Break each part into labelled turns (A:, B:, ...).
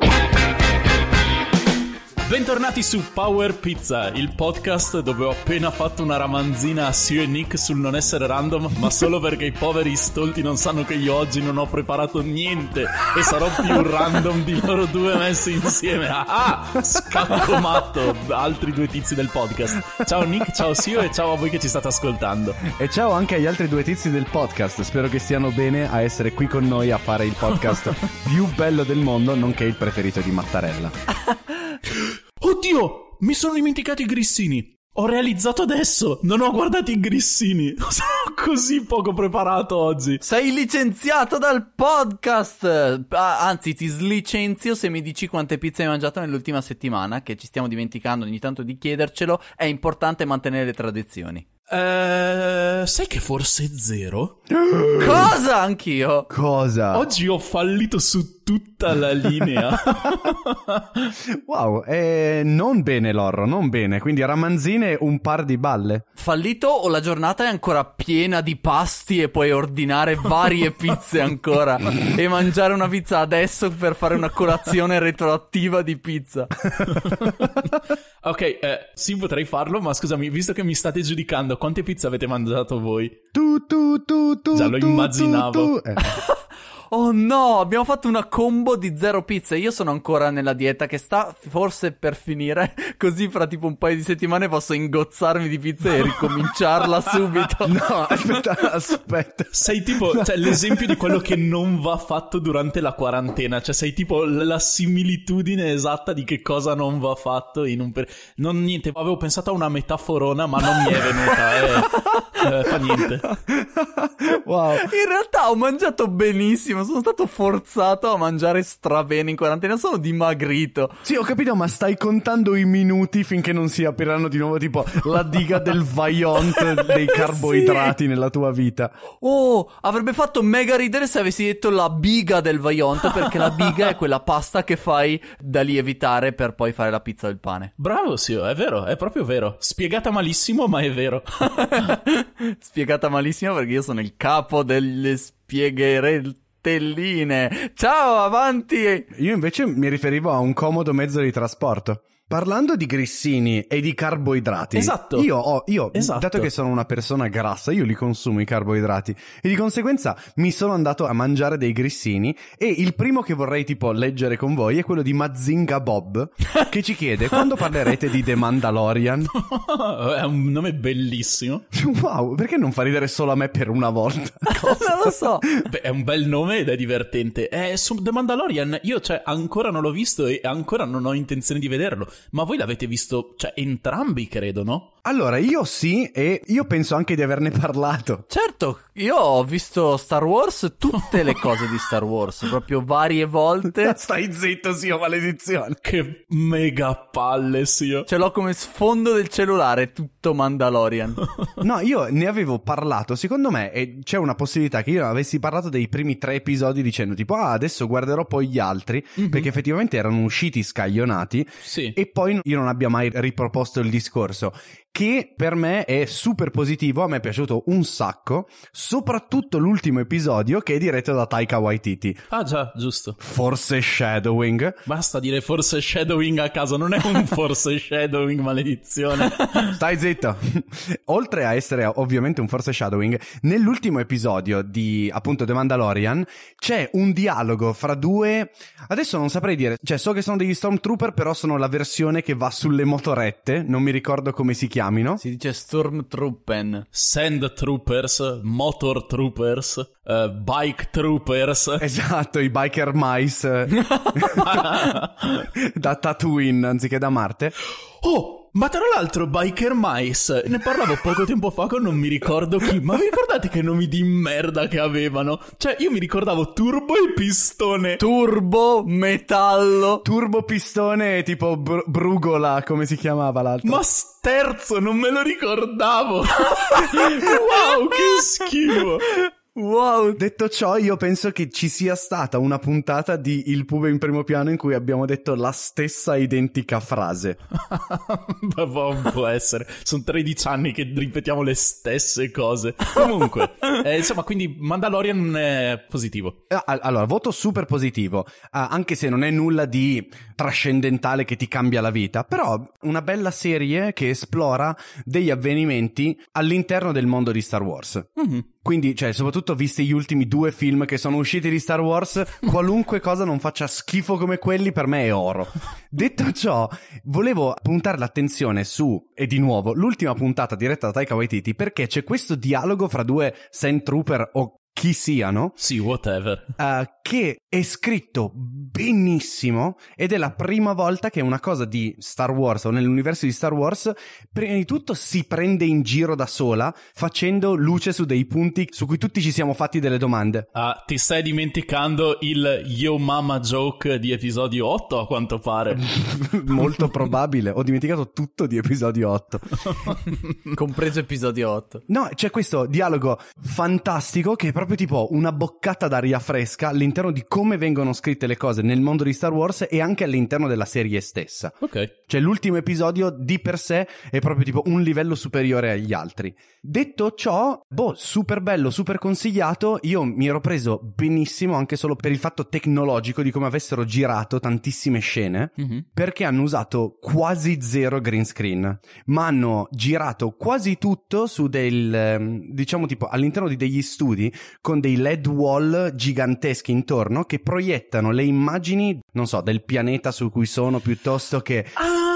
A: Yeah. Bentornati su Power Pizza, il podcast dove ho appena fatto una ramanzina a Sue e Nick sul non essere random, ma solo perché i poveri stolti non sanno che io oggi non ho preparato niente e sarò più random di loro due messi insieme. Ah, ah matto, Altri due tizi del podcast. Ciao Nick, ciao Sue e ciao a voi che ci state ascoltando.
B: E ciao anche agli altri due tizi del podcast. Spero che stiano bene a essere qui con noi a fare il podcast più bello del mondo, nonché il preferito di Mattarella.
A: Oddio, mi sono dimenticato i grissini. Ho realizzato adesso, non ho guardato i grissini. Sono così poco preparato oggi. Sei licenziato dal podcast. Ah, anzi, ti slicenzio se mi dici quante pizze hai mangiato nell'ultima settimana, che ci stiamo dimenticando ogni tanto di chiedercelo. È importante mantenere le tradizioni. Eh, sai che forse zero? Cosa? Anch'io. Cosa? Oggi ho fallito su tutta la linea.
B: wow, eh, non bene Lorro, non bene. Quindi ramanzine un par di balle.
A: Fallito o la giornata è ancora piena di pasti e puoi ordinare varie pizze ancora e mangiare una pizza adesso per fare una colazione retroattiva di pizza. Ok, eh, sì, potrei farlo, ma scusami, visto che mi state giudicando, quante pizze avete mangiato voi? Tu, tu, tu, tu. Già lo tu, immaginavo. Tu, tu. Eh. Oh no, abbiamo fatto una combo di zero pizze. Io sono ancora nella dieta che sta forse per finire. Così fra tipo un paio di settimane posso ingozzarmi di pizza e ricominciarla subito. No, aspetta, aspetta. Sei tipo cioè, l'esempio di quello che non va fatto durante la quarantena. Cioè, sei tipo la similitudine esatta di che cosa non va fatto in un periodo. Non niente, avevo pensato a una metaforona, ma non mi è venuta. Eh. eh, fa niente. Wow. In realtà ho mangiato benissimo ma sono stato forzato a mangiare strabene in quarantena, sono dimagrito.
B: Sì, ho capito, ma stai contando i minuti finché non si apriranno di nuovo tipo
A: la diga del Vaillant dei carboidrati
B: sì. nella tua vita.
A: Oh, avrebbe fatto mega ridere se avessi detto la biga del Vaillant, perché la biga è quella pasta che fai da lievitare per poi fare la pizza del pane. Bravo, sì, è vero, è proprio vero. Spiegata malissimo, ma è vero. Spiegata malissimo perché io sono il capo delle spiegherette stelline. Ciao, avanti! Io invece mi
B: riferivo a un comodo mezzo di trasporto. Parlando di grissini e di carboidrati, esatto. io, ho, io esatto. dato che sono una persona grassa, io li consumo i carboidrati e di conseguenza mi sono andato a mangiare dei grissini e il primo che vorrei tipo leggere con voi è quello di Mazinga Bob che ci chiede quando parlerete di The Mandalorian.
A: è un nome bellissimo. Wow, perché non fa ridere solo a me per una volta? non lo so. Beh, è un bel nome ed è divertente. Eh, su The Mandalorian io cioè ancora non l'ho visto e ancora non ho intenzione di vederlo ma voi l'avete visto, cioè entrambi credo, no?
B: Allora, io sì e io penso anche di averne parlato. Certo, io ho visto
A: Star Wars, tutte le cose di Star Wars, proprio varie volte. Stai zitto, Sio, maledizione. Che mega palle, Sio. Ce l'ho come sfondo del cellulare, tutto Mandalorian.
B: no, io ne avevo parlato, secondo me, e c'è una possibilità che io avessi parlato dei primi tre episodi dicendo tipo, ah, adesso guarderò poi gli altri, mm-hmm. perché effettivamente erano usciti scaglionati. Sì. E poi io non abbia mai riproposto il discorso che per me è super positivo, a me è piaciuto un sacco, soprattutto l'ultimo episodio che è diretto da Taika Waititi. Ah già, giusto. Forse Shadowing.
A: Basta dire forse Shadowing a caso, non è un forse Shadowing, maledizione.
B: Stai zitto. Oltre a essere ovviamente un forse Shadowing, nell'ultimo episodio di appunto The Mandalorian c'è un dialogo fra due... Adesso non saprei dire, cioè so che sono degli Stormtrooper, però sono la versione che va sulle motorette, non mi ricordo come si chiama
A: chiamino. Si dice Stormtroopen. Sand Troopers, Motor Troopers, uh, Bike Troopers. Esatto, i biker mice da Tatooine anziché da Marte. Oh, ma tra l'altro, Biker Mice, ne parlavo poco tempo fa con non mi ricordo chi, ma vi ricordate che nomi di merda che avevano? Cioè, io mi ricordavo Turbo e Pistone. Turbo, Metallo.
B: Turbo Pistone, tipo br- Brugola, come si chiamava l'altro? Ma
A: sterzo, non me lo ricordavo. wow, che schifo.
B: Wow, detto ciò, io penso che ci sia stata una puntata di Il Pube in primo piano in cui abbiamo detto la stessa identica frase.
A: Ma può essere. Sono 13 anni che ripetiamo le stesse cose. Comunque, eh, insomma, quindi
B: Mandalorian è positivo. Ah, allora, voto super positivo, ah, anche se non è nulla di trascendentale che ti cambia la vita, però una bella serie che esplora degli avvenimenti all'interno del mondo di Star Wars. Mm-hmm. Quindi, cioè, soprattutto visti gli ultimi due film che sono usciti di Star Wars, qualunque cosa non faccia schifo come quelli per me è oro. Detto ciò, volevo puntare l'attenzione su, e di nuovo, l'ultima puntata diretta da Taika Waititi perché c'è questo dialogo fra due Sand Trooper o chi siano. Sì, whatever. Uh, che è scritto benissimo ed è la prima volta che una cosa di Star Wars o nell'universo di Star Wars, prima di tutto si prende in giro da sola facendo luce su dei punti su cui tutti ci siamo fatti delle domande.
A: Ah, ti stai dimenticando il Yo Mama joke di episodio 8 a quanto pare.
B: Molto probabile, ho dimenticato tutto di episodio 8.
A: Compreso episodio 8.
B: No, c'è questo dialogo fantastico che è proprio proprio tipo una boccata d'aria fresca all'interno di come vengono scritte le cose nel mondo di Star Wars e anche all'interno della serie stessa. Ok. Cioè l'ultimo episodio di per sé è proprio tipo un livello superiore agli altri. Detto ciò, boh, super bello, super consigliato. Io mi ero preso benissimo anche solo per il fatto tecnologico di come avessero girato tantissime scene mm-hmm. perché hanno usato quasi zero green screen, ma hanno girato quasi tutto su del ehm, diciamo tipo all'interno di degli studi con dei LED wall giganteschi intorno che proiettano le immagini, non so, del pianeta su cui sono piuttosto che...
A: Ah!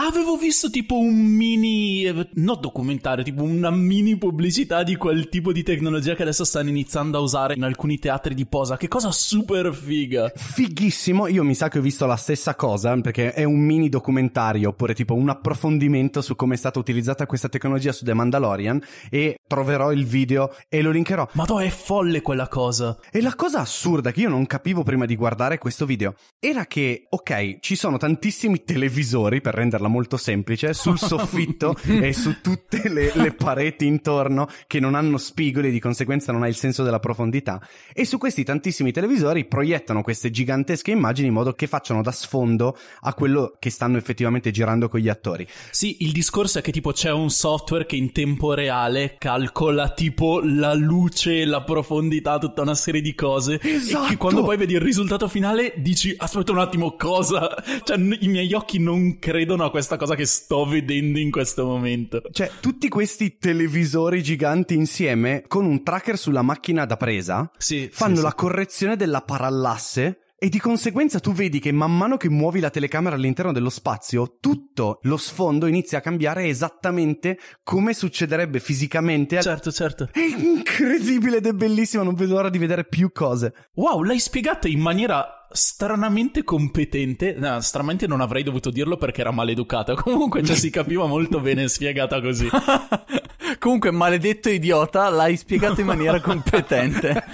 A: Avevo visto tipo un mini, eh, non documentario, tipo una mini pubblicità di quel tipo di tecnologia che adesso stanno iniziando a usare in alcuni teatri di posa. Che cosa super figa! Fighissimo,
B: io mi sa che ho visto la stessa cosa perché è un mini documentario oppure tipo un approfondimento su come è stata utilizzata questa tecnologia su The Mandalorian e troverò il video e lo linkerò. Ma no, è folle quella cosa! E la cosa assurda che io non capivo prima di guardare questo video era che, ok, ci sono tantissimi televisori per renderla interna molto semplice sul soffitto e su tutte le, le, pareti intorno che non hanno spigoli e di conseguenza non ha il senso della profondità. E su questi tantissimi televisori proiettano queste gigantesche immagini in modo che facciano da sfondo a quello che stanno effettivamente girando con gli attori.
A: Sì, il discorso è che tipo c'è un software che in tempo reale calcola tipo la luce, la profondità, tutta una serie di cose. Esatto. E quando poi vedi il risultato finale dici aspetta un attimo cosa? Cioè i miei occhi non credono a questo questa cosa che sto vedendo in questo momento. Cioè, tutti questi televisori giganti insieme con un tracker
B: sulla macchina da presa sì, fanno sì, la sì. Esatto. correzione della parallasse e di conseguenza tu vedi che man mano che muovi la telecamera all'interno dello spazio, tutto lo sfondo inizia a cambiare esattamente come succederebbe fisicamente. Al... Certo, certo. È incredibile
A: ed è bellissimo, non vedo l'ora di vedere più cose. Wow, l'hai spiegata in maniera stranamente competente. No, stranamente non avrei dovuto dirlo perché era maleducata. Comunque, cioè, si capiva molto bene spiegata così. Comunque, maledetto idiota, l'hai spiegato in maniera competente.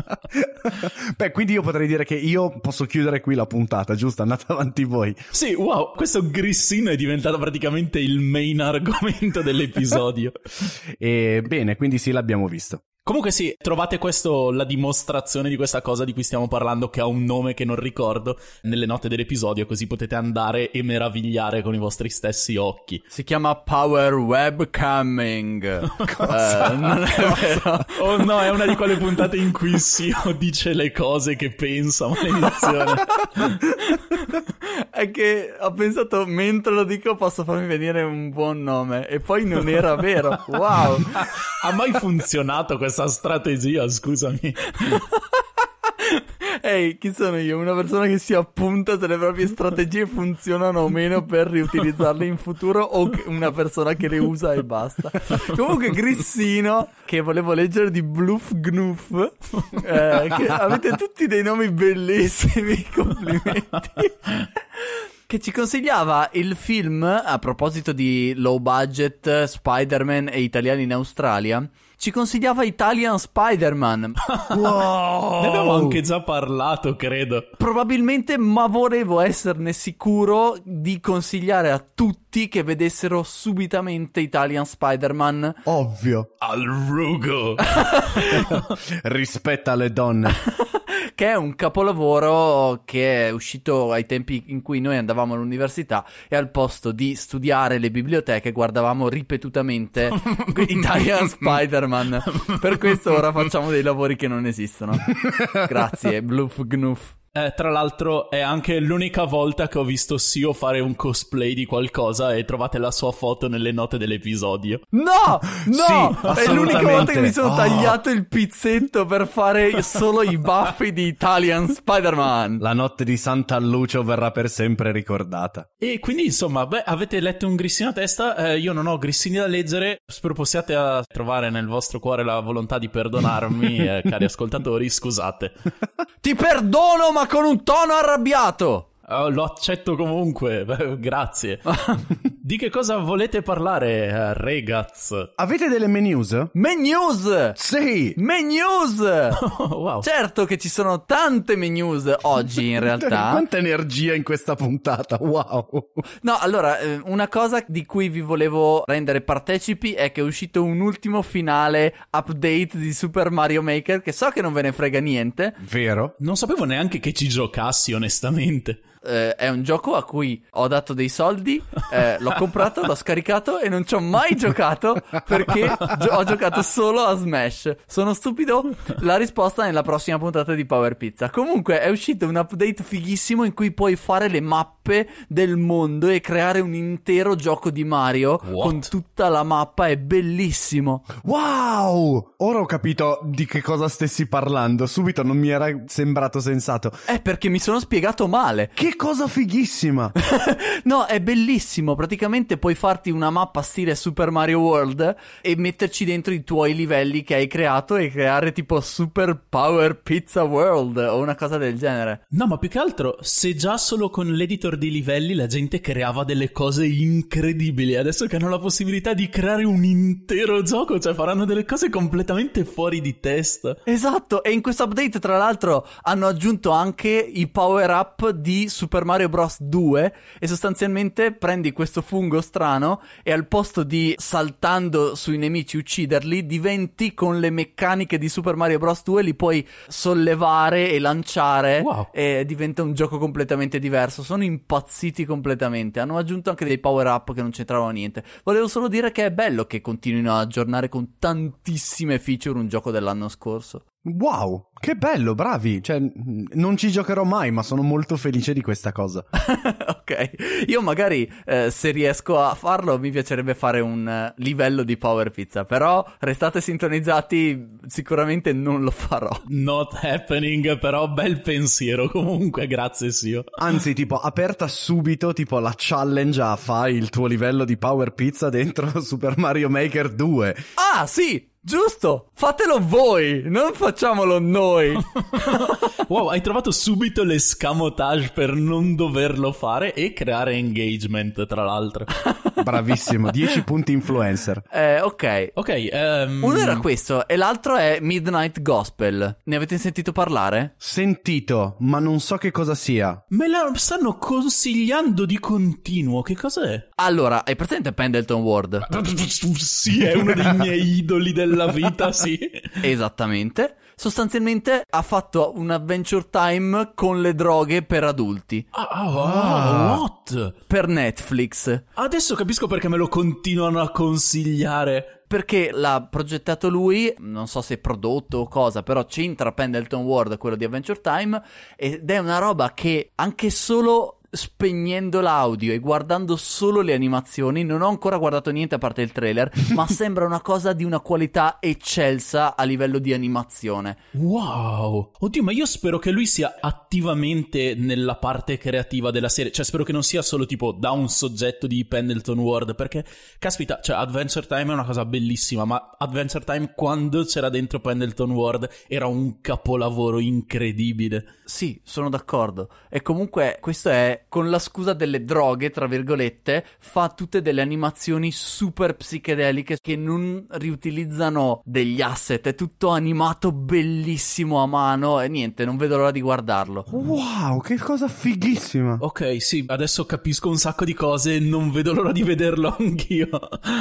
B: Beh, quindi io potrei dire che io posso chiudere qui la puntata, giusto? Andate avanti voi.
A: Sì, wow, questo grissino è diventato praticamente il main argomento dell'episodio. e
B: bene, quindi sì, l'abbiamo visto.
A: Comunque sì, trovate questo, la dimostrazione di questa cosa di cui stiamo parlando che ha un nome che non ricordo nelle note dell'episodio così potete andare e meravigliare con i vostri stessi occhi. Si chiama Power Webcamming. cosa? Eh, non è vero. oh no, è una di quelle puntate in cui Sio dice le cose che pensa, maledizione. è che ho pensato mentre lo dico posso farmi venire un buon nome e poi non era vero. Wow. ha mai funzionato questo? questa strategia, scusami. Ehi, hey, chi sono io? Una persona che si appunta se le proprie strategie funzionano o meno per riutilizzarle in futuro o una persona che le usa e basta. Comunque Grissino, che volevo leggere di Bluff Gnuff, eh, avete tutti dei nomi bellissimi, complimenti. che ci consigliava il film a proposito di low budget Spider-Man e italiani in Australia ci consigliava Italian Spider-Man. Wow! ne abbiamo anche già parlato, credo. Probabilmente, ma volevo esserne sicuro di consigliare a tutti che vedessero subitamente Italian Spider-Man. Ovvio. Al rugo.
B: Rispetta le donne
A: che è un capolavoro che è uscito ai tempi in cui noi andavamo all'università e al posto di studiare le biblioteche guardavamo ripetutamente Italian Spider-Man. Per questo ora facciamo dei lavori che non esistono. Grazie, Bluff Gnuff. Eh, tra l'altro è anche l'unica volta che ho visto Sio fare un cosplay di qualcosa e trovate la sua foto nelle note dell'episodio. No! No! sì, è l'unica volta che mi sono oh. tagliato il pizzetto per fare solo i baffi di Italian Spider-Man. La notte
B: di Santa Lucio verrà per sempre ricordata.
A: E quindi insomma, beh, avete letto un grissino a testa, eh, io non ho grissini da leggere, spero possiate a trovare nel vostro cuore la volontà di perdonarmi, eh, cari ascoltatori, scusate. Ti perdono ma con un tono arrabbiato. Eh, lo accetto comunque, grazie. Di che cosa volete parlare, eh, regaz? Avete delle menus? Menus! Sì! Menus! Oh, wow. Certo che ci sono tante menus oggi in realtà. Quanta energia in questa puntata, wow! No, allora, eh, una cosa di cui vi volevo rendere partecipi è che è uscito un ultimo finale update di Super Mario Maker che so che non ve ne frega niente. Vero? Non sapevo neanche che ci giocassi, onestamente eh, è un gioco a cui ho dato dei soldi, eh, l'ho comprato, l'ho scaricato e non ci ho mai giocato perché gio- ho giocato solo a Smash. Sono stupido? La risposta è nella prossima puntata di Power Pizza. Comunque è uscito un update fighissimo in cui puoi fare le mappe del mondo e creare un intero gioco di Mario What? con tutta la mappa. È bellissimo. Wow! Ora ho
B: capito di che cosa stessi parlando. Subito non mi era sembrato sensato. È perché mi sono
A: spiegato male. Che cosa fighissima! no, è bellissimo. Praticamente puoi farti una mappa stile Super Mario World e metterci dentro i tuoi livelli che hai creato e creare tipo Super Power Pizza World o una cosa del genere. No, ma più che altro, se già solo con l'editor di livelli la gente creava delle cose incredibili, adesso che hanno la possibilità di creare un intero gioco, cioè faranno delle cose completamente fuori di testa. Esatto, e in questo update, tra l'altro, hanno aggiunto anche i power up di Super Mario Bros 2 e sostanzialmente prendi questo fungo strano e al posto di saltando sui nemici ucciderli, diventi con le meccaniche di Super Mario Bros 2 li puoi sollevare e lanciare wow. e diventa un gioco completamente diverso. Sono impazziti completamente. Hanno aggiunto anche dei power up che non c'entravano niente. Volevo solo dire che è bello che continuino a aggiornare con tantissime feature un gioco dell'anno scorso.
B: Wow, che bello, bravi! Cioè, non ci giocherò mai, ma sono molto felice di questa cosa.
A: ok, io magari eh, se riesco a farlo mi piacerebbe fare un eh, livello di Power Pizza, però restate sintonizzati, sicuramente non lo farò. Not happening, però bel pensiero comunque, grazie Sio.
B: Anzi, tipo, aperta subito tipo la challenge a fai il tuo livello di Power
A: Pizza dentro Super Mario Maker 2. Ah, sì! Giusto, fatelo voi, non facciamolo noi. wow, hai trovato subito l'escamotage per non doverlo fare e creare engagement, tra l'altro.
B: Bravissimo, 10 punti influencer.
A: Eh, ok. Ok. Um... Uno era questo e l'altro è Midnight Gospel. Ne avete sentito parlare?
B: Sentito, ma non so che cosa
A: sia. Me la stanno consigliando di continuo, che cos'è? Allora, hai presente Pendleton Ward? sì, è uno dei miei idoli del della vita, sì. Esattamente. Sostanzialmente ha fatto un adventure time con le droghe per adulti. Ah, oh, wow, ah. what? Per Netflix. Adesso capisco perché me lo continuano a consigliare. Perché l'ha progettato lui, non so se prodotto o cosa, però c'entra Pendleton Ward, quello di Adventure Time, ed è una roba che anche solo spegnendo l'audio e guardando solo le animazioni, non ho ancora guardato niente a parte il trailer, ma sembra una cosa di una qualità eccelsa a livello di animazione. Wow! Oddio, ma io spero che lui sia attivamente nella parte creativa della serie, cioè spero che non sia solo tipo da un soggetto di Pendleton Ward, perché caspita, cioè Adventure Time è una cosa bellissima, ma Adventure Time quando c'era dentro Pendleton Ward era un capolavoro incredibile. Sì, sono d'accordo. E comunque questo è con la scusa delle droghe, tra virgolette, fa tutte delle animazioni super psichedeliche che non riutilizzano degli asset, è tutto animato bellissimo a mano e niente, non vedo l'ora di guardarlo.
B: Wow, che cosa fighissima!
A: Ok, sì, adesso capisco un sacco di cose, e non vedo l'ora di vederlo anch'io.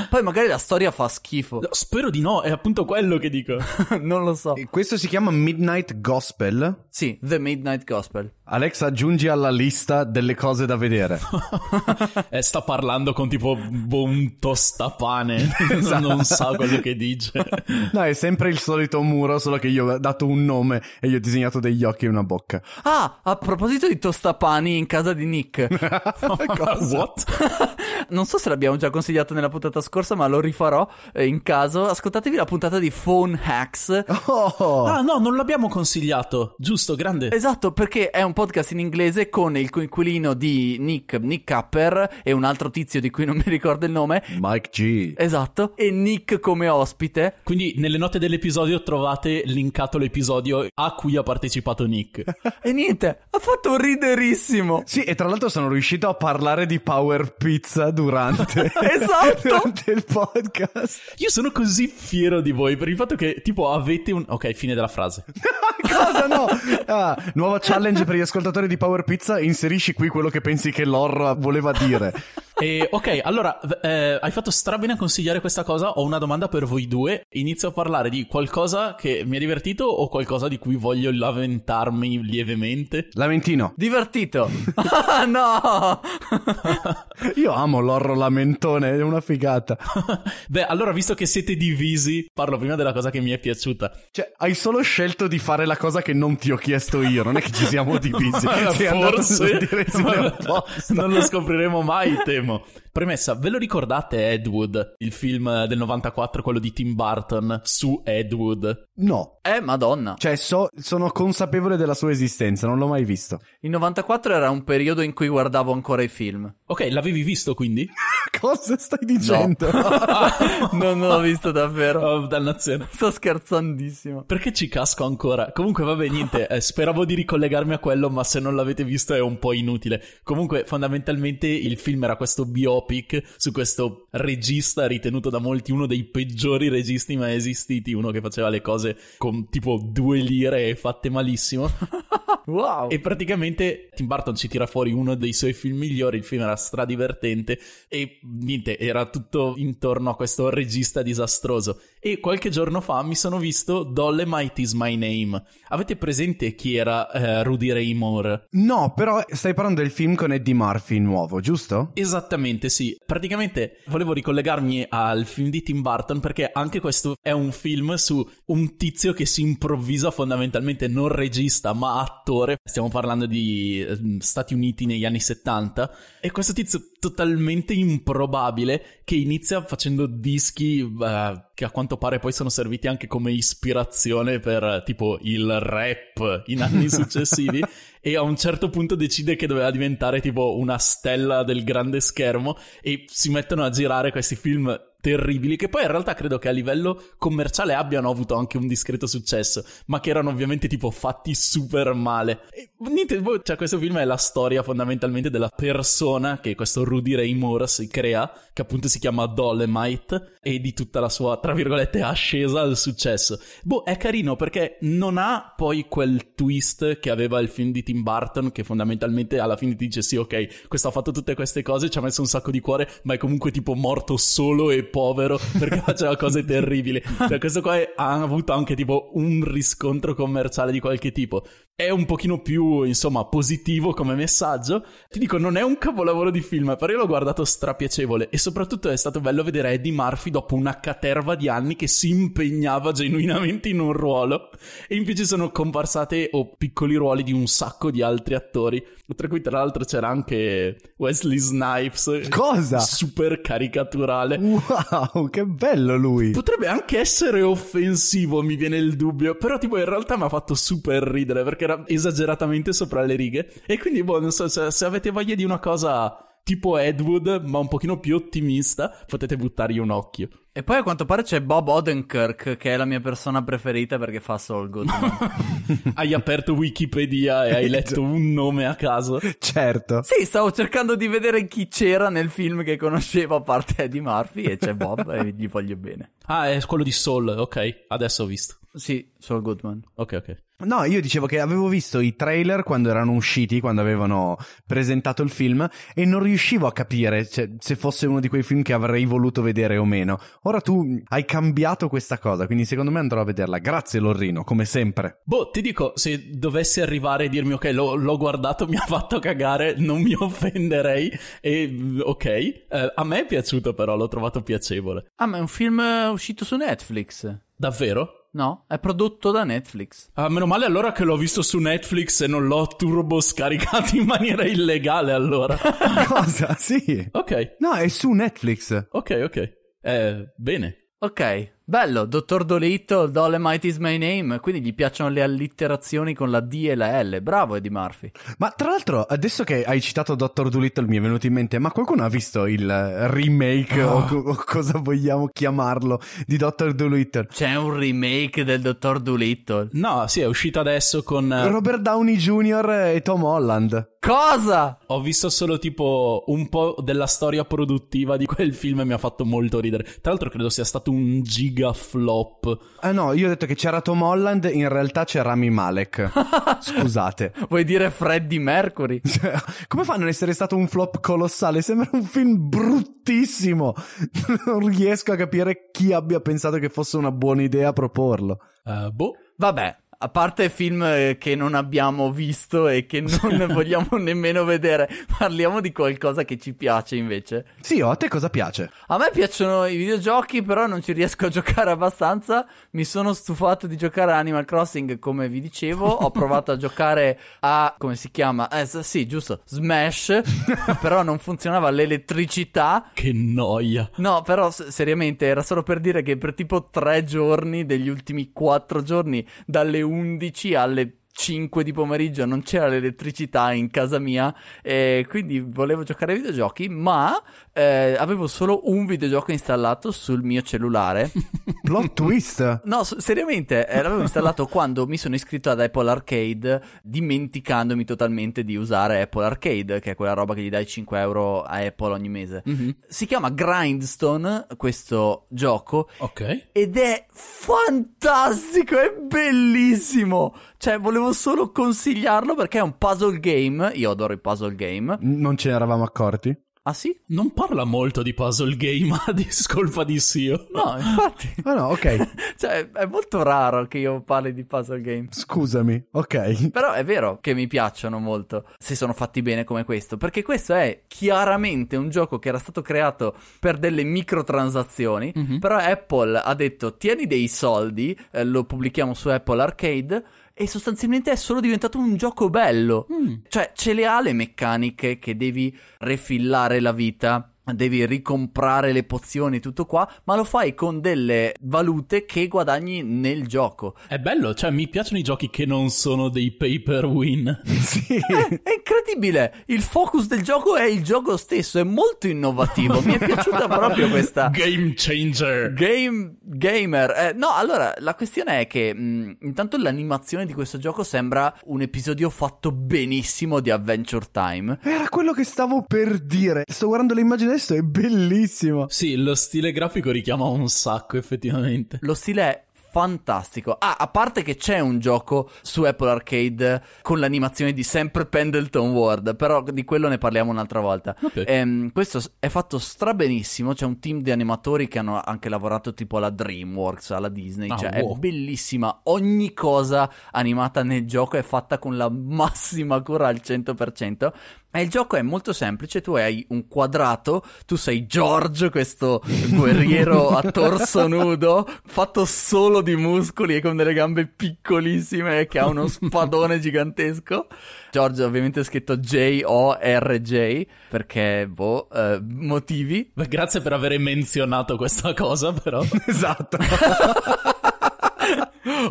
A: Poi magari la storia fa schifo. spero di no, è appunto quello che dico. non
B: lo so. E questo si chiama Midnight Gospel? Sì, The Midnight Gospel. Alex, aggiungi alla lista delle cose da vedere.
A: eh, sta parlando con tipo boh, un tostapane, esatto. non sa quello che dice. No,
B: è sempre il solito muro, solo che io ho dato un nome e gli ho disegnato degli occhi e una bocca.
A: Ah, a proposito di tostapani in casa di Nick. What? non so se l'abbiamo già consigliato nella puntata scorsa, ma lo rifarò eh, in caso. Ascoltatevi la puntata di Phone Hacks. Oh. Ah no, non l'abbiamo consigliato, giusto, grande. Esatto, perché è un podcast in inglese con il coinquilino di Nick, Nick Capper e un altro tizio di cui non mi ricordo il nome. Mike G. Esatto, e Nick come ospite. Quindi nelle note dell'episodio trovate linkato l'episodio a cui ha partecipato Nick. e niente, ha fatto un
B: riderissimo. Sì, e tra l'altro sono riuscito a parlare di Power Pizza durante, esatto. durante il podcast.
A: Io sono così fiero di voi per il fatto che tipo avete un... Ok, fine della frase.
B: Cosa no? Ah, nuova challenge per gli ascoltatore di Power Pizza, inserisci qui quello che pensi che l'orro voleva dire.
A: E, ok, allora eh, hai fatto strabene a consigliare questa cosa. Ho una domanda per voi due. Inizio a parlare di qualcosa che mi ha divertito o qualcosa di cui voglio lamentarmi lievemente? Lamentino. Divertito. Ah, no!
B: Io amo l'orro lamentone, è una figata.
A: Beh, allora visto che siete divisi, parlo prima della cosa che mi è piaciuta. Cioè, hai solo scelto di fare la cosa che non ti ho chiesto io, non è che ci siamo divisi. Sei Forse, andato su direzione opposta. Non lo scopriremo mai, te Extremo Premessa, ve lo ricordate Ed Wood, il film del 94, quello di Tim Burton su Ed Wood? No. Eh, madonna.
B: Cioè, so, sono consapevole della sua esistenza, non l'ho mai visto.
A: Il 94 era un periodo in cui guardavo ancora i film. Ok, l'avevi visto quindi? Cosa stai
B: dicendo? No.
A: non l'ho visto davvero. Oh, dannazione. Sto scherzandissimo. Perché ci casco ancora? Comunque, vabbè, niente, eh, speravo di ricollegarmi a quello, ma se non l'avete visto è un po' inutile. Comunque, fondamentalmente il film era questo biopic biopic su questo regista ritenuto da molti uno dei peggiori registi mai esistiti, uno che faceva le cose con tipo due lire fatte malissimo. wow! E praticamente Tim Burton ci tira fuori uno dei suoi film migliori, il film era stradivertente e niente, era tutto intorno a questo regista disastroso e qualche giorno fa mi sono visto Dollemite is my name. Avete presente chi era eh, Rudy Raymore? No, però
B: stai parlando del film con Eddie Murphy nuovo, giusto?
A: Esattamente, sì. Praticamente volevo ricollegarmi al film di Tim Burton perché anche questo è un film su un tizio che si improvvisa fondamentalmente non regista ma attore. Stiamo parlando di eh, Stati Uniti negli anni 70 e questo tizio totalmente improbabile che inizia facendo dischi eh, che a quanto pare poi sono serviti anche come ispirazione per eh, tipo il rap in anni successivi e a un certo punto decide che doveva diventare tipo una stella del grande schermo e si mettono a girare questi film terribili, che poi in realtà credo che a livello commerciale abbiano avuto anche un discreto successo, ma che erano ovviamente tipo fatti super male. E, niente, boh, cioè questo film è la storia fondamentalmente della persona che questo Rudy Ray Moore si crea, che appunto si chiama Dolemite, e di tutta la sua, tra virgolette, ascesa al successo. Boh, è carino perché non ha poi quel twist che aveva il film di Tim Burton, che fondamentalmente alla fine ti dice sì, ok, questo ha fatto tutte queste cose, ci ha messo un sacco di cuore, ma è comunque tipo morto solo e povero perché faceva cose terribili. Cioè, questo qua è, ha avuto anche tipo un riscontro commerciale di qualche tipo è un pochino più, insomma, positivo come messaggio. Ti dico, non è un capolavoro di film, però io l'ho guardato strapiacevole e soprattutto è stato bello vedere Eddie Murphy dopo una caterva di anni che si impegnava genuinamente in un ruolo. E in più ci sono comparsate o piccoli ruoli di un sacco di altri attori, tra cui tra l'altro c'era anche Wesley Snipes. Cosa? Super caricaturale.
B: Wow, che bello lui.
A: Potrebbe anche essere offensivo, mi viene il dubbio, però tipo in realtà mi ha fatto super ridere perché era esageratamente sopra le righe. E quindi, boh, non so, se, se avete voglia di una cosa tipo Edwood, ma un pochino più ottimista, potete buttargli un occhio. E poi a quanto pare c'è Bob Odenkirk, che è la mia persona preferita perché fa Soul Goodman. hai aperto Wikipedia e hai eh, letto un nome a caso? Certo. Sì, stavo cercando di vedere chi c'era nel film che conoscevo a parte Eddie Murphy e c'è Bob e gli voglio bene. Ah, è quello di Soul, ok, adesso ho visto. Sì, Soul Goodman. Ok, ok.
B: No, io dicevo che avevo visto i trailer quando erano usciti, quando avevano presentato il film, e non riuscivo a capire cioè, se fosse uno di quei film che avrei voluto vedere o meno. Ora tu hai cambiato questa cosa, quindi secondo me andrò a vederla. Grazie Lorrino, come sempre.
A: Boh, ti dico, se dovesse arrivare e dirmi ok, l'ho, l'ho guardato, mi ha fatto cagare, non mi offenderei, e mm, ok. Eh, a me è piaciuto però, l'ho trovato piacevole. Ah, ma è un film eh, uscito su Netflix. Davvero? No, è prodotto da Netflix. Ah, meno male allora che l'ho visto su Netflix e non l'ho turbo scaricato in maniera illegale allora. Cosa? Sì. Ok. No, è su Netflix. Ok, ok. Eh, bene. Ok, Bello, dottor Dolittle, Dolemite is my name, quindi gli piacciono le allitterazioni con la D e la L, bravo Eddie Murphy. Ma tra l'altro,
B: adesso che hai citato Dottor Dolittle mi è venuto in mente, ma qualcuno ha visto il remake oh. o, ah. o, cosa vogliamo chiamarlo di Dottor Dolittle?
A: C'è un remake del Dottor Dolittle? No, sì, è uscito adesso con... Eh,
B: Robert Downey Jr. e Tom Holland.
A: Cosa? Ho visto solo tipo un po' della storia produttiva di quel film e mi ha fatto molto ridere. Tra l'altro credo sia stato un gigante giga flop. Ah no, io ho detto che c'era Tom
B: Holland, in realtà c'era Rami Malek. Scusate. Vuoi dire Freddie Mercury? Come fa a non essere stato un flop colossale? Sembra un film bruttissimo. non riesco a capire chi abbia pensato che fosse una buona idea proporlo.
A: Uh, boh. Vabbè, a parte film eh, che non abbiamo visto e che non vogliamo nemmeno vedere, parliamo di qualcosa che ci piace invece. Sì, o a te cosa piace? A me piacciono i videogiochi, però non ci riesco a giocare abbastanza. Mi sono stufato di giocare a Animal Crossing, come vi dicevo. Ho provato a giocare a. come si chiama? Eh, sì, giusto, Smash, però non funzionava l'elettricità. Che noia. No, però seriamente, era solo per dire che per tipo tre giorni, degli ultimi quattro giorni, dalle 11 alle 5 di pomeriggio non c'era l'elettricità in casa mia e quindi volevo giocare ai videogiochi ma eh, avevo solo un videogioco installato sul mio cellulare
B: plot twist
A: no seriamente eh, l'avevo installato quando mi sono iscritto ad Apple Arcade dimenticandomi totalmente di usare Apple Arcade che è quella roba che gli dai 5 euro a Apple ogni mese mm-hmm. si chiama Grindstone questo gioco ok ed è fantastico è bellissimo cioè volevo possiamo solo consigliarlo perché è un puzzle game. Io adoro i puzzle game. Non ce ne eravamo accorti? Ah sì? Non parla molto di puzzle game a discolpa di Sio. No, infatti. Ah no, ok. cioè, è molto raro che io parli di puzzle game.
B: Scusami, ok.
A: Però è vero che mi piacciono molto se sono fatti bene come questo, perché questo è chiaramente un gioco che era stato creato per delle microtransazioni, mm-hmm. però Apple ha detto "Tieni dei soldi, eh, lo pubblichiamo su Apple Arcade" e sostanzialmente è solo diventato un gioco bello. Mm. Cioè, ce le ha le meccaniche che devi refillare la vita devi ricomprare le pozioni e tutto qua, ma lo fai con delle valute che guadagni nel gioco. È bello, cioè mi piacciono i giochi che non sono dei pay per win. sì, è incredibile. Il focus del gioco è il gioco stesso, è molto innovativo. mi è piaciuta proprio questa game changer. Game gamer. Eh, no, allora la questione è che mh, mm, intanto l'animazione di questo gioco sembra un episodio fatto benissimo di Adventure Time.
B: Era quello che stavo per dire. Sto guardando le immagini resto è bellissimo.
A: Sì, lo stile grafico richiama un sacco, effettivamente. Lo stile è fantastico. Ah, a parte che c'è un gioco su Apple Arcade con l'animazione di sempre Pendleton Ward, però di quello ne parliamo un'altra volta. Okay. Ehm, questo è fatto strabenissimo, c'è un team di animatori che hanno anche lavorato tipo alla DreamWorks, alla Disney, oh, cioè wow. è bellissima, ogni cosa animata nel gioco è fatta con la massima cura al 100%. E il gioco è molto semplice, tu hai un quadrato, tu sei George, questo guerriero a torso nudo, fatto solo di muscoli e con delle gambe piccolissime che ha uno spadone gigantesco. George ovviamente è scritto J-O-R-J perché, boh, eh, motivi. Beh, grazie per aver menzionato questa cosa però. esatto.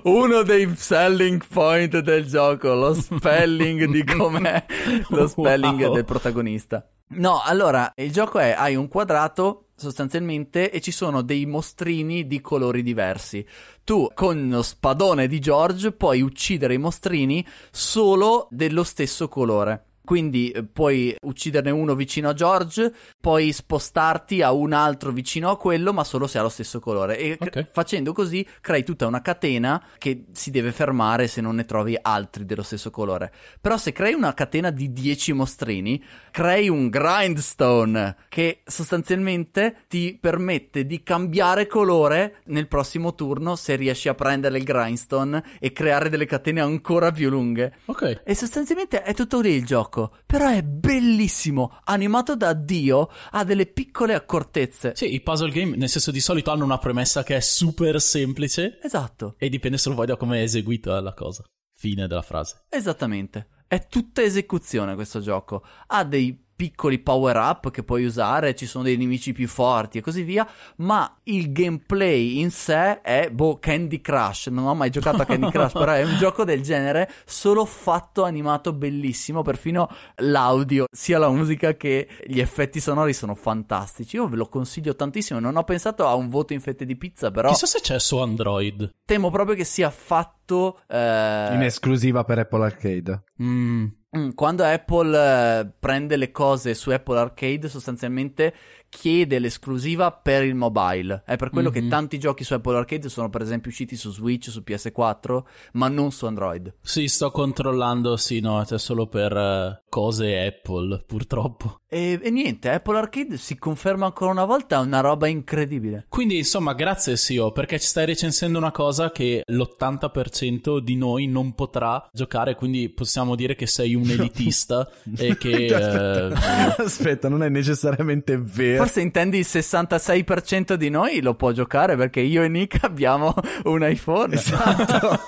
A: uno dei selling point del gioco, lo spelling di com'è, lo spelling wow. del protagonista. No, allora, il gioco è, hai un quadrato sostanzialmente e ci sono dei mostrini di colori diversi. Tu con lo spadone di George puoi uccidere i mostrini solo dello stesso colore. Quindi eh, puoi ucciderne uno vicino a George, puoi spostarti a un altro vicino a quello, ma solo se ha lo stesso colore. E okay. c- facendo così crei tutta una catena che si deve fermare se non ne trovi altri dello stesso colore. Però se crei una catena di 10 mostrini, crei un grindstone che sostanzialmente ti permette di cambiare colore nel prossimo turno se riesci a prendere il grindstone e creare delle catene ancora più lunghe. Ok. E sostanzialmente è tutto lì il gioco gioco, però è bellissimo, animato da Dio, ha delle piccole accortezze. Sì, i puzzle game, nel senso di solito hanno una premessa che è super semplice. Esatto. E dipende solo poi da come è eseguita la cosa. Fine della frase. Esattamente. È tutta esecuzione questo gioco. Ha dei piccoli power up che puoi usare, ci sono dei nemici più forti e così via, ma il gameplay in sé è boh Candy Crush, non ho mai giocato a Candy Crush, però è un gioco del genere solo fatto animato bellissimo, perfino l'audio, sia la musica che gli effetti sonori sono fantastici. Io ve lo consiglio tantissimo, non ho pensato a un voto in fette di pizza, però Chissà se c'è su Android. Temo proprio che sia fatto eh... in esclusiva per Apple Arcade. Mm. Mm, quando Apple eh, prende le cose su Apple Arcade, sostanzialmente chiede l'esclusiva per il mobile. È per quello mm-hmm. che mhm. tanti giochi su Apple Arcade sono, per esempio, usciti su Switch, su PS4, ma non su Android. Sì, sto controllando, sì, no, è solo per eh, cose Apple, purtroppo. E, e, niente, Apple Arcade si conferma ancora una volta una roba incredibile. Quindi, insomma, grazie SEO, perché ci stai recensendo una cosa che l'80% di noi non potrà giocare, quindi possiamo dire che sei un elitista e che... Aspetta.
B: Eh... Aspetta, non è necessariamente
A: vero. Forse intendi il 66% di noi lo può giocare, perché io e Nick abbiamo un iPhone. Esatto.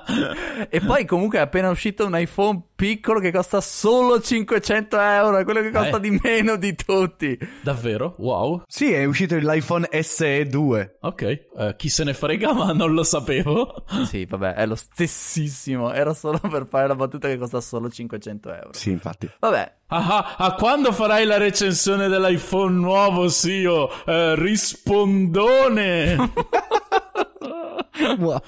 A: e poi comunque è appena uscito un iPhone piccolo che costa solo 500 euro, quello che costa eh. di meno di tutti. Davvero? Wow. Sì, è uscito l'iPhone SE 2. Ok, uh, chi se ne frega, ma non lo sapevo. sì, vabbè, è lo stessissimo, era solo per fare la battuta che costa solo 500 euro. Sì, infatti. Vabbè. Ah, ah, a quando farai la recensione dell'iPhone nuovo, Sio? Eh, rispondone! wow.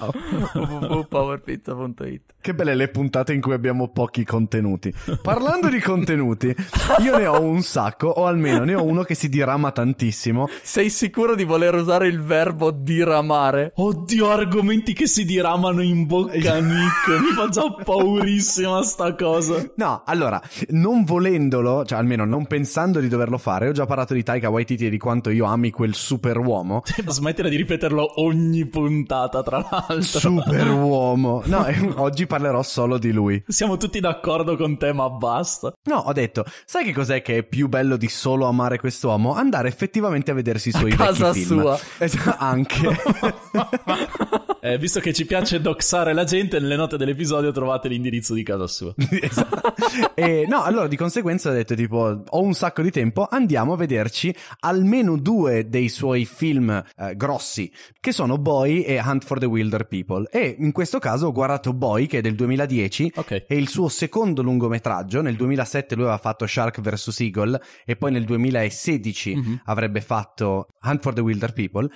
A: www.powerpizza.it
B: Che belle le puntate in cui abbiamo pochi contenuti. Parlando di contenuti, io ne ho un sacco, o almeno ne ho uno che si dirama tantissimo. Sei
A: sicuro di voler usare il verbo diramare? Oddio, argomenti che si diramano in bocca, Nick. Mi fa già paurissima sta cosa. No, allora,
B: non volendolo, cioè almeno non pensando di doverlo fare, ho già parlato di Taika Waititi e di quanto io ami quel super uomo.
A: Smettila di ripeterlo ogni puntata puntata, tra l'altro. Super
B: uomo. No, eh, oggi parlerò solo di lui.
A: Siamo tutti d'accordo con te, ma basta.
B: No, ho detto, sai che cos'è che è più bello di solo amare quest'uomo? Andare effettivamente a vedersi i suoi a casa sua.
A: anche. Eh, visto che ci piace doxare la gente, nelle note dell'episodio trovate l'indirizzo di casa sua. esatto.
B: e, no, allora di conseguenza ho detto tipo, ho un sacco di tempo, andiamo a vederci almeno due dei suoi film eh, grossi, che sono Boy e Hunt for the Wilder People. E in questo caso ho guardato Boy, che è del 2010, okay. e il suo secondo lungometraggio. Nel 2007 lui aveva fatto Shark vs. Eagle, e poi nel 2016 mm-hmm. avrebbe fatto Hunt for the Wilder People.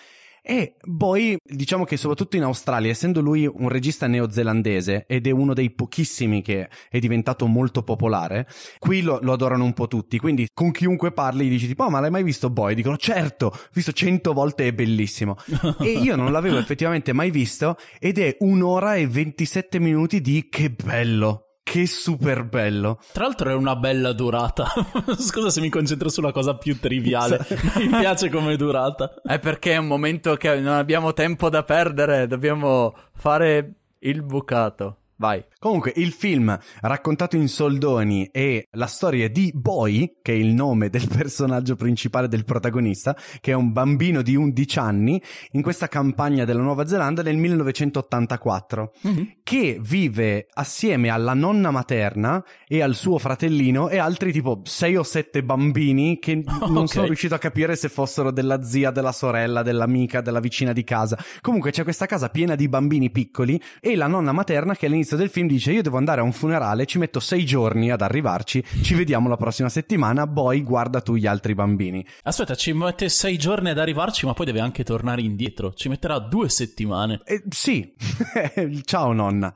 B: E poi diciamo che soprattutto in Australia, essendo lui un regista neozelandese ed è uno dei pochissimi che è diventato molto popolare, qui lo, lo adorano un po' tutti. Quindi con chiunque parli dici tipo, oh, ma l'hai mai visto Boy? Dicono, certo, visto cento volte, è bellissimo.
A: e io non l'avevo
B: effettivamente mai visto ed è un'ora e 27 minuti di che bello. Che super bello.
A: Tra l'altro è una bella durata. Scusa se mi concentro sulla cosa più triviale. mi piace come durata. È perché è un momento che non abbiamo tempo da perdere. Dobbiamo fare il bucato. Vai. Comunque, il film raccontato in soldoni è la
B: storia di Boy, che è il nome del personaggio principale del protagonista, che è un bambino di 11 anni in questa campagna della Nuova Zelanda nel 1984, mm-hmm. che vive assieme alla nonna materna e al suo fratellino e altri tipo 6 o 7 bambini che non okay. sono riuscito a capire se fossero della zia, della sorella, dell'amica, della vicina di casa. Comunque c'è questa casa piena di bambini piccoli e la nonna materna che all'inizio all'inizio del film dice io devo andare a un funerale, ci metto sei giorni ad arrivarci, ci vediamo la prossima settimana, poi guarda tu gli altri bambini.
A: Aspetta, ci mette sei giorni ad arrivarci, ma poi deve anche tornare indietro, ci metterà due settimane. Eh, sì, ciao nonna.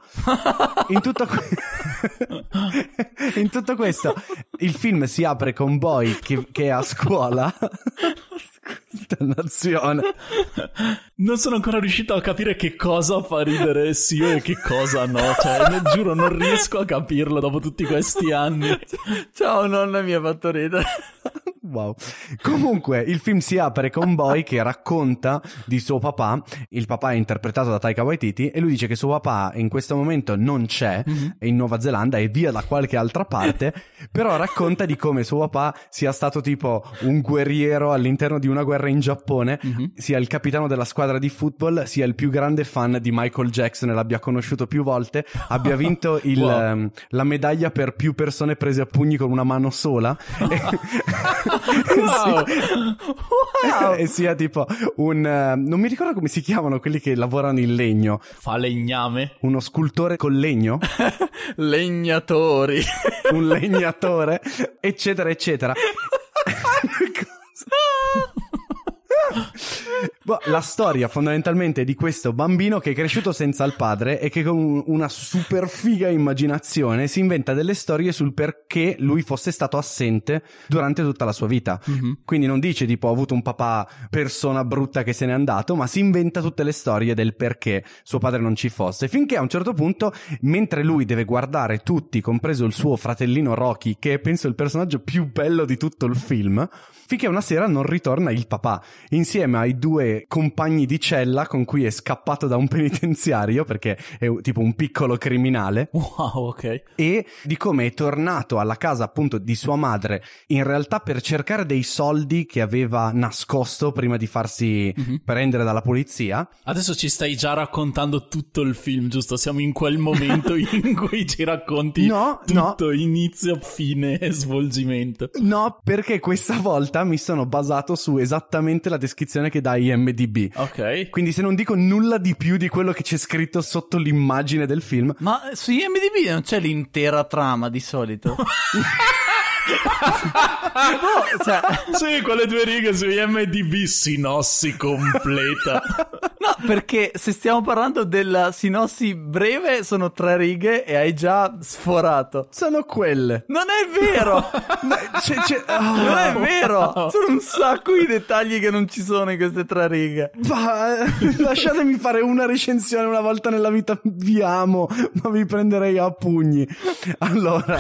A: In tutto, que- In tutto questo,
B: il film si apre con Boy che, che è a scuola
A: Dannazione. Non sono ancora riuscito a capire che cosa fa ridere Sio e che cosa no. Cioè, ne giuro, non riesco a capirlo dopo tutti questi anni. Ciao, nonna mi ha fatto ridere.
B: Wow. Comunque, il film si apre con Boy che racconta di suo papà. Il papà è interpretato da Taika Waititi e lui dice che suo papà in questo momento non c'è, mm-hmm. è in Nuova Zelanda e via da qualche altra parte, però racconta di come suo papà sia stato tipo un guerriero all'interno di una guerra in Giappone, mm-hmm. sia il capitano della squadra di football, sia il più grande fan di Michael Jackson e l'abbia conosciuto più volte, abbia vinto il, wow. Ehm, la medaglia per più persone prese a pugni con una mano sola. e... wow. wow. e sia tipo un ehm, non mi ricordo come si chiamano quelli che lavorano in legno
A: falegname
B: uno scultore con legno
A: legnatori un legnatore eccetera eccetera
B: Boh, la storia fondamentalmente di questo bambino che è cresciuto senza il padre e che con una super figa immaginazione si inventa delle storie sul perché lui fosse stato assente durante tutta la sua vita. Mm-hmm. Quindi non dice tipo ho avuto un papà persona brutta che se n'è andato, ma si inventa tutte le storie del perché suo padre non ci fosse. Finché a un certo punto, mentre lui deve guardare tutti, compreso il suo fratellino Rocky, che è penso il personaggio più bello di tutto il film, finché una sera non ritorna il papà, insieme ai due compagni di cella con cui è scappato da un penitenziario perché è tipo un piccolo criminale. Wow, ok. E di come è tornato alla casa appunto di sua madre in realtà per cercare dei soldi che aveva nascosto prima di farsi mm-hmm. prendere dalla polizia.
A: Adesso ci stai già raccontando tutto il film, giusto? Siamo in quel momento in cui ci racconti no, tutto, no. inizio, fine e
B: svolgimento. No, perché questa volta mi sono basato su esattamente la descrizione che dà IMDb IMDb. Ok. Quindi se non dico nulla di più di quello che c'è scritto sotto l'immagine
A: del film. Ma su IMDb non c'è l'intera trama di solito. no, cioè... Sì, quelle due righe su IMDb sinossi completa. No, perché se stiamo parlando della sinossi breve, sono tre righe e hai già sforato. Sono quelle. Non è vero! No, c'è, c'è... Oh, non è oh, vero! Sono un sacco i dettagli che non ci sono in queste tre righe.
B: Ma, eh, lasciatemi fare una recensione una volta nella vita. Vi amo, ma vi prenderei a pugni. Allora,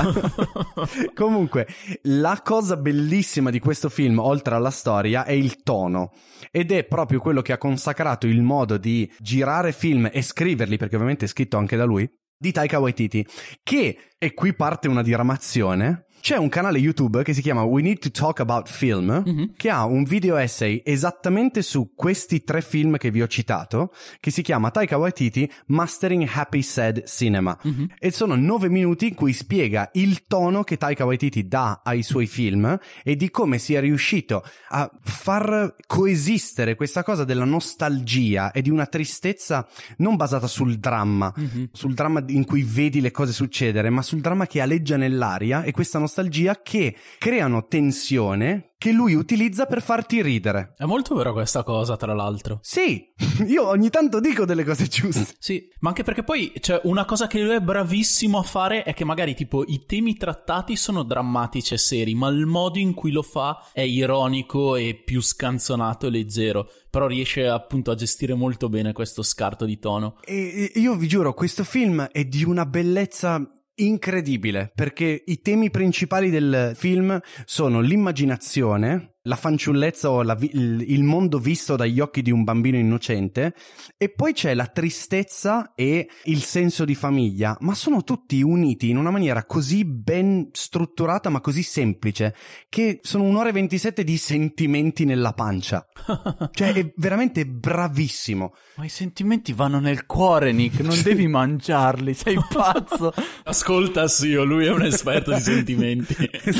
B: comunque, la cosa bellissima di questo film, oltre alla storia, è il tono. Ed è proprio quello che ha consacrato il mondo modo di girare film e scriverli, perché ovviamente è scritto anche da lui, di Taika Waititi, che, e qui parte una diramazione, c'è un canale YouTube che si chiama We Need to Talk About Film mm-hmm. che ha un video essay esattamente su questi tre film che vi ho citato, che si chiama Taika Waititi Mastering Happy Sad Cinema. Mm-hmm. E sono nove minuti in cui spiega il tono che Taika Waititi dà ai suoi film e di come sia riuscito a far coesistere questa cosa della nostalgia e di una tristezza non basata sul dramma, mm-hmm. sul dramma in cui vedi le cose succedere, ma sul dramma che aleggia nell'aria e questa nostalgia nostalgia che creano tensione che lui utilizza per farti ridere. È molto vero questa
A: cosa, tra l'altro.
B: Sì, io ogni tanto dico delle cose
A: giuste. sì, ma anche perché poi cioè, una cosa che lui è bravissimo a fare è che magari tipo i temi trattati sono drammatici e seri, ma il modo in cui lo fa è ironico e più scanzonato e leggero però riesce appunto a gestire molto bene questo scarto di tono.
B: E io vi giuro, questo film è di una bellezza incredibile perché i temi principali del film sono l'immaginazione, la fanciullezza o la, il, il, mondo visto dagli occhi di un bambino innocente e poi c'è la tristezza e il senso di famiglia, ma sono tutti uniti in una maniera così ben strutturata ma così semplice che sono un'ora e 27 di sentimenti nella pancia.
A: cioè è veramente bravissimo. Ma i sentimenti vanno nel cuore, Nick, non devi mangiarli, sei pazzo. Ascolta, sì, lui è un esperto di sentimenti.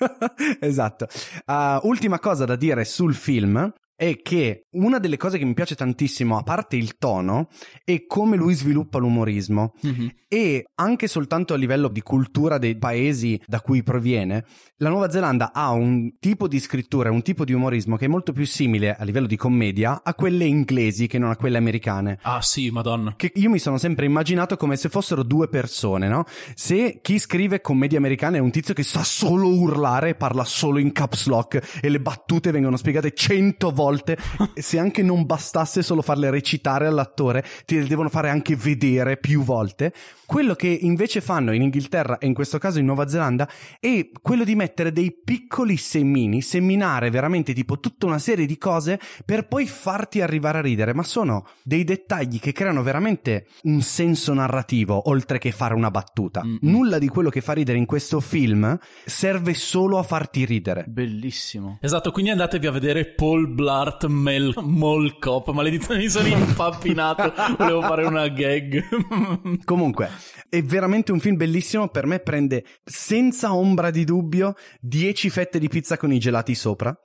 B: esatto. Uh, ultima cosa da dire sul film è che una delle cose che mi piace tantissimo, a parte il tono, è come lui sviluppa l'umorismo mm-hmm. e anche soltanto a livello di cultura dei paesi da cui proviene, la Nuova Zelanda ha un tipo di scrittura, un tipo di umorismo che è molto più simile a livello di commedia a quelle inglesi che non a quelle americane. Ah sì, madonna. Che io mi sono sempre immaginato come se fossero due persone, no? Se chi scrive commedie americane è un tizio che sa solo urlare, parla solo in caps lock e le battute vengono spiegate cento volte volte. se anche non bastasse solo farle recitare all'attore, te le devono fare anche vedere più volte. Quello che invece fanno in Inghilterra e in questo caso in Nuova Zelanda è quello di mettere dei piccoli semini, seminare veramente tipo tutta una serie di cose per poi farti arrivare a ridere, ma sono dei dettagli che creano veramente un senso narrativo oltre che fare una battuta. mm Nulla di quello che fa ridere in questo film serve solo a farti ridere. Bellissimo.
A: Esatto, quindi andatevi a vedere Paul Blart Hartmel Molcop. Maledizione, mi sono impappinato. Volevo fare una gag.
B: Comunque, è veramente un film bellissimo. Per me prende senza ombra di dubbio 10 fette di pizza con i gelati sopra.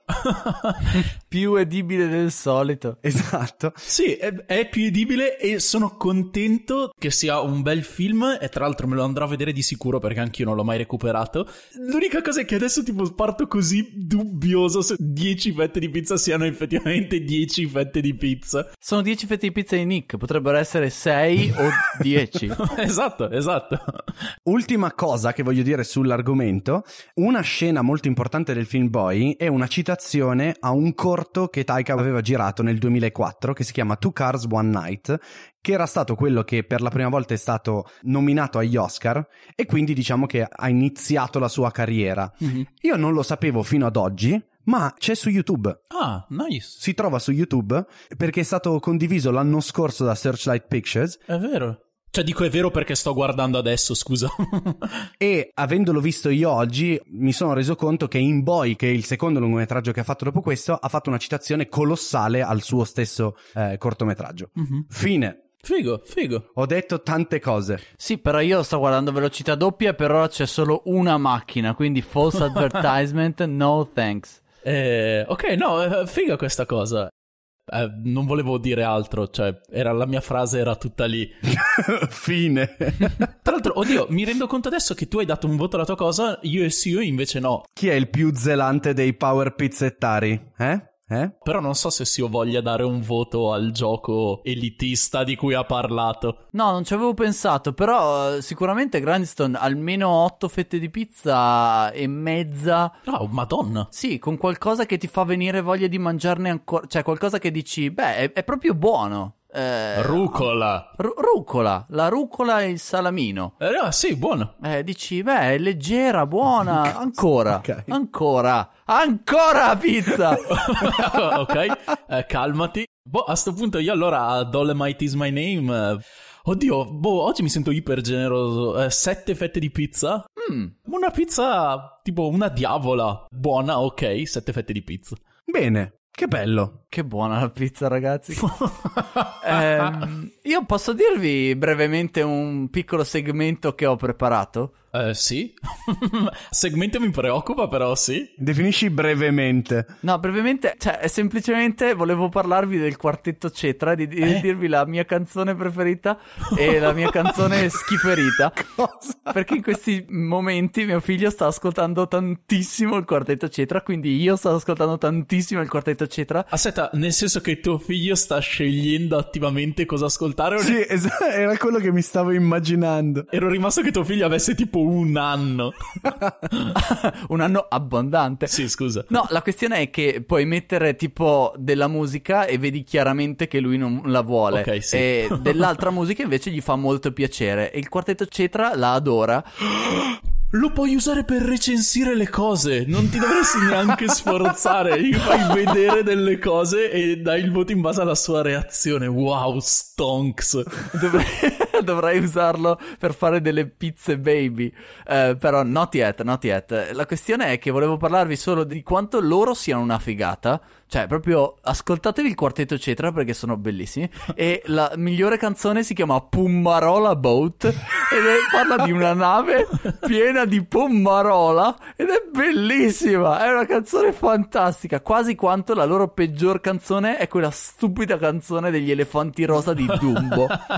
B: più edibile del
A: solito. Esatto. Sì, è, è più edibile e sono contento che sia un bel film. E tra l'altro me lo andrò a vedere di sicuro perché anch'io non l'ho mai recuperato. L'unica cosa è che adesso tipo parto così dubbioso se 10 fette di pizza siano effettivamente effettivamente 10 fette di pizza. Sono 10 fette di pizza di Nick, potrebbero essere 6 o 10. esatto, esatto.
B: Ultima cosa che voglio dire sull'argomento, una scena molto importante del film Boy è una citazione a un corto che Taika aveva girato nel 2004 che si chiama Two Cars One Night, che era stato quello che per la prima volta è stato nominato agli Oscar e quindi diciamo che ha iniziato la sua carriera. Mm-hmm. Io non lo sapevo fino ad oggi, ma c'è su YouTube. Ah, nice. Si trova su YouTube perché è stato condiviso l'anno scorso da Searchlight Pictures. È
A: vero. Cioè, dico è vero perché sto guardando adesso, scusa.
B: e avendolo visto io oggi, mi sono reso conto che In Boy, che è il secondo lungometraggio che ha fatto dopo questo, ha fatto una citazione colossale al suo stesso eh, cortometraggio. Mm-hmm. Fine. Figo, figo. Ho detto tante
A: cose. Sì, però io sto guardando velocità doppia, per ora c'è solo una macchina, quindi false advertisement, no thanks. Eh, ok, no, eh, figa questa cosa. Eh, non volevo dire altro, cioè, era, la mia frase era tutta lì. Fine. Tra l'altro, oddio, mi rendo conto adesso che tu hai dato un voto alla tua cosa, io e Sio invece no. Chi è il più zelante dei power pizzettari? Eh? Eh? Però non so se si ho voglia dare un voto al gioco elitista di cui ha parlato. No, non ci avevo pensato, però eh, sicuramente Grindstone almeno 8 fette di pizza e mezza. Ah, oh, madonna. Sì, con qualcosa che ti fa venire voglia di mangiarne ancora, cioè qualcosa che dici, beh, è, è proprio buono. Eh, rucola. Ru- rucola, la rucola e il salamino. Eh, no, ah, sì, buono. Eh, dici, beh, è leggera, buona, ancora, okay. ancora, ancora pizza. ok, eh, calmati. Boh, a sto punto io allora Dolomite is my name. Oddio, boh, oggi mi sento iper generoso. Eh, sette fette di pizza? Mm. Una pizza tipo una diavola. Buona, ok, sette fette di pizza. Bene, che bello. Che buona la pizza, ragazzi. eh, io posso dirvi brevemente un piccolo segmento che ho preparato? Eh, sì, segmento mi preoccupa però, sì. Definisci brevemente. No, brevemente, cioè, semplicemente volevo parlarvi del quartetto Cetra, di, di eh? dirvi la mia canzone preferita e la mia canzone schiferita. Cosa? Perché in questi momenti mio figlio sta ascoltando tantissimo il quartetto Cetra, quindi io sto ascoltando tantissimo il quartetto Cetra. Aspetta, nel senso che tuo figlio sta scegliendo attivamente cosa ascoltare? Sì, es- era quello che mi stavo immaginando. Ero rimasto che tuo figlio avesse tipo un anno. un anno abbondante. Sì, scusa. No, la questione è che puoi mettere tipo della musica e vedi chiaramente che lui non la vuole. Ok, sì. E dell'altra musica invece gli fa molto piacere. E il quartetto Cetra la adora. lo puoi usare per recensire le cose, non ti dovresti neanche sforzare, gli fai vedere delle cose e dai il voto in base alla sua reazione. Wow, stonks. Dovrei, dovrei usarlo per fare delle pizze baby, uh, però not yet, not yet. La questione è che volevo parlarvi solo di quanto loro siano una figata, cioè proprio ascoltatevi il quartetto Cetra perché sono bellissimi e la migliore canzone si chiama Pummarola Boat E parla di una nave piena piena di pomarola ed è bellissima, è una canzone fantastica, quasi quanto la loro peggior canzone è quella stupida canzone degli elefanti rosa di Dumbo.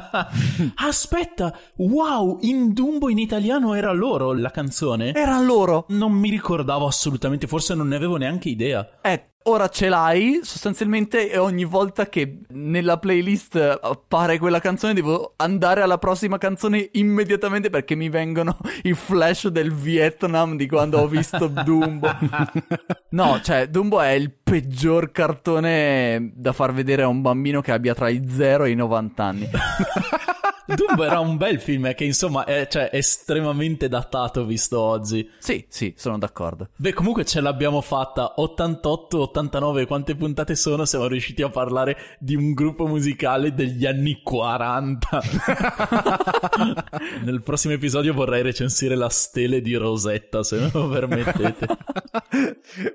A: Aspetta, wow, in Dumbo in italiano era loro la canzone? Era loro. Non mi ricordavo assolutamente, forse non ne avevo neanche idea. È eh, ora ce l'hai sostanzialmente e ogni volta che nella playlist appare quella canzone devo andare alla prossima canzone immediatamente perché mi vengono i flash del Vietnam di quando ho visto Dumbo. no, cioè Dumbo è il peggior cartone da far vedere a un bambino che abbia tra i 0 e i 90 anni. Doom era un bel film che insomma è cioè, estremamente datato visto oggi. Sì, sì, sono d'accordo. Beh, comunque ce l'abbiamo fatta. 88, 89, quante puntate sono? Siamo riusciti a parlare di un gruppo musicale degli anni 40. Nel prossimo episodio vorrei recensire la stele di Rosetta, se me lo permettete.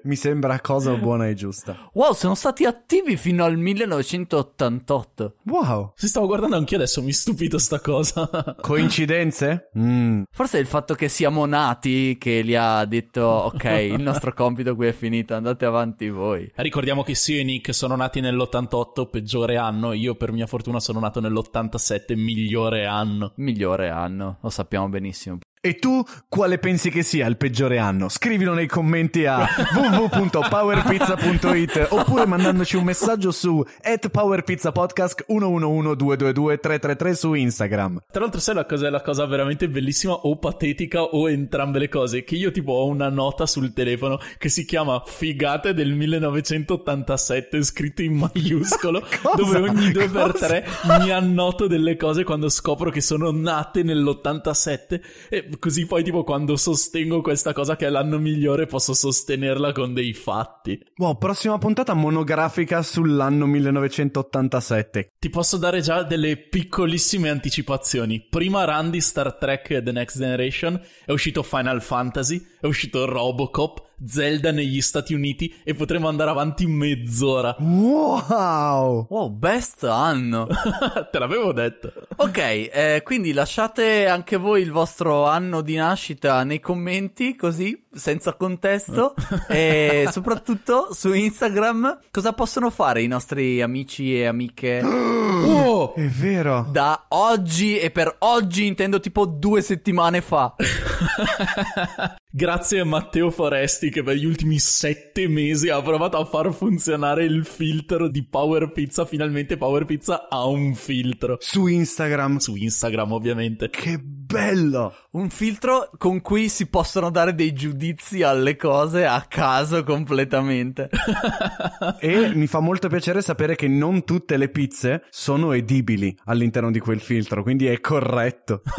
A: Mi sembra cosa buona e giusta. Wow, sono stati attivi fino al 1988. Wow. Si stavo guardando anch'io adesso, mi stupito sta cosa. Coincidenze? Mm. Forse il fatto che siamo nati che gli ha detto ok, il nostro compito qui è finito, andate avanti voi. Ricordiamo che Sio e Nick sono nati nell'88, peggiore anno, io per mia fortuna sono nato nell'87, migliore anno. Migliore anno, lo sappiamo benissimo. E tu quale pensi che sia il peggiore anno? Scrivilo
B: nei commenti a www.powerpizza.it oppure mandandoci un messaggio su at powerpizzapodcast 1112222333 su Instagram.
A: Tra l'altro sai la cosa, la cosa veramente bellissima o patetica o entrambe le cose? Che io tipo ho una nota sul telefono che si chiama Figate del 1987 scritto in maiuscolo dove ogni 2 per 3 mi annoto delle cose quando scopro che sono nate nell'87 e così poi tipo quando sostengo questa cosa che è l'anno migliore posso sostenerla con dei fatti.
B: Wow, prossima puntata monografica sull'anno 1987.
A: Ti posso dare già delle piccolissime anticipazioni. Prima Randy Star Trek The Next Generation, è uscito Final Fantasy, è uscito Robocop, Zelda negli Stati Uniti e potremo andare avanti mezz'ora. Wow! Wow, oh, best anno! Te l'avevo detto. Ok, eh, quindi lasciate anche voi il vostro anno di nascita nei commenti, così, senza contesto. e soprattutto su Instagram, cosa possono fare i nostri amici e amiche? oh, È vero! Da oggi, e per oggi intendo tipo due settimane fa. Grazie a Matteo Foresti che per gli ultimi sette mesi ha provato a far funzionare il filtro di Power Pizza. Finalmente Power Pizza ha un filtro. Su Instagram. Su Instagram, ovviamente. Che bello bello! Un filtro con cui si possono dare dei giudizi alle cose a caso completamente. e mi fa molto piacere sapere
B: che non tutte le pizze sono edibili all'interno di quel filtro, quindi è corretto.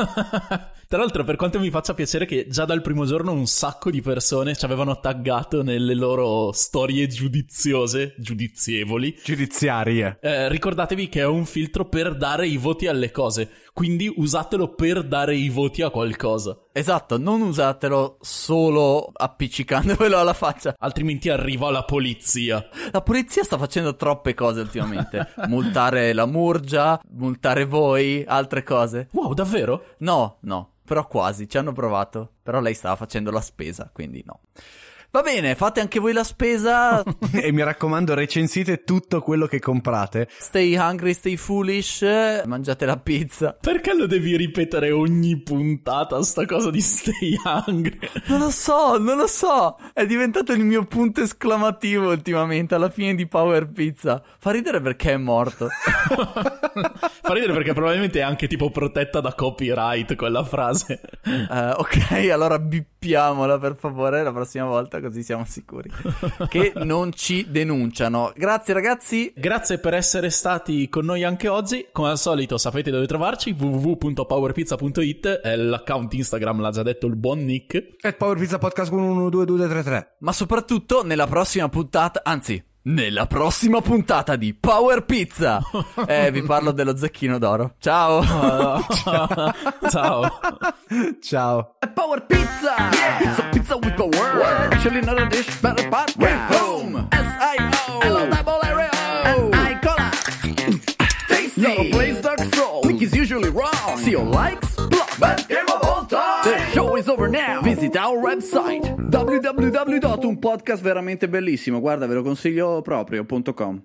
A: Tra l'altro, per quanto mi faccia piacere che già dal primo giorno un sacco di persone ci avevano taggato nelle loro storie giudiziose, giudizievoli. Giudiziarie. Eh, ricordatevi che è un filtro per dare i voti alle cose. Quindi usatelo per dare i voti a qualcosa. Esatto, non usatelo solo appiccicandovelo alla faccia. Altrimenti arriva la polizia. La polizia sta facendo troppe cose ultimamente. multare la murgia, multare voi, altre cose. Wow, davvero? No, no, però quasi, ci hanno provato. Però lei stava facendo la spesa, quindi no. Va bene, fate anche voi la spesa.
B: e mi raccomando,
A: recensite tutto quello che comprate. Stay hungry, stay foolish. Eh. Mangiate la pizza. Perché lo devi ripetere ogni puntata, sta cosa di stay hungry? Non lo so, non lo so. È diventato il mio punto esclamativo ultimamente alla fine di Power Pizza. Fa ridere perché è morto. Fa ridere perché probabilmente è anche tipo protetta da copyright quella frase. Uh, ok, allora bippiamola per favore la prossima volta così siamo sicuri che non ci denunciano. Grazie ragazzi. Grazie per essere stati con noi anche oggi. Come al solito sapete dove trovarci, www.powerpizza.it, è l'account Instagram, l'ha già detto il buon Nick. E Powerpizza Podcast 112233. Ma soprattutto nella prossima puntata, anzi nella prossima puntata di Power Pizza, eh, vi parlo dello zecchino d'oro. Ciao! Ciao! Ciao! Power Pizza! Yeah. Pizza, pizza with the word! Actually, not a dish, but a part with home! S-I-O! Hello, double area! And Tasty! Your place dark soul, week usually wrong! See your likes, block! Now is over now. Visit our website www.un podcast veramente bellissimo. Guarda, ve lo consiglio proprio.com.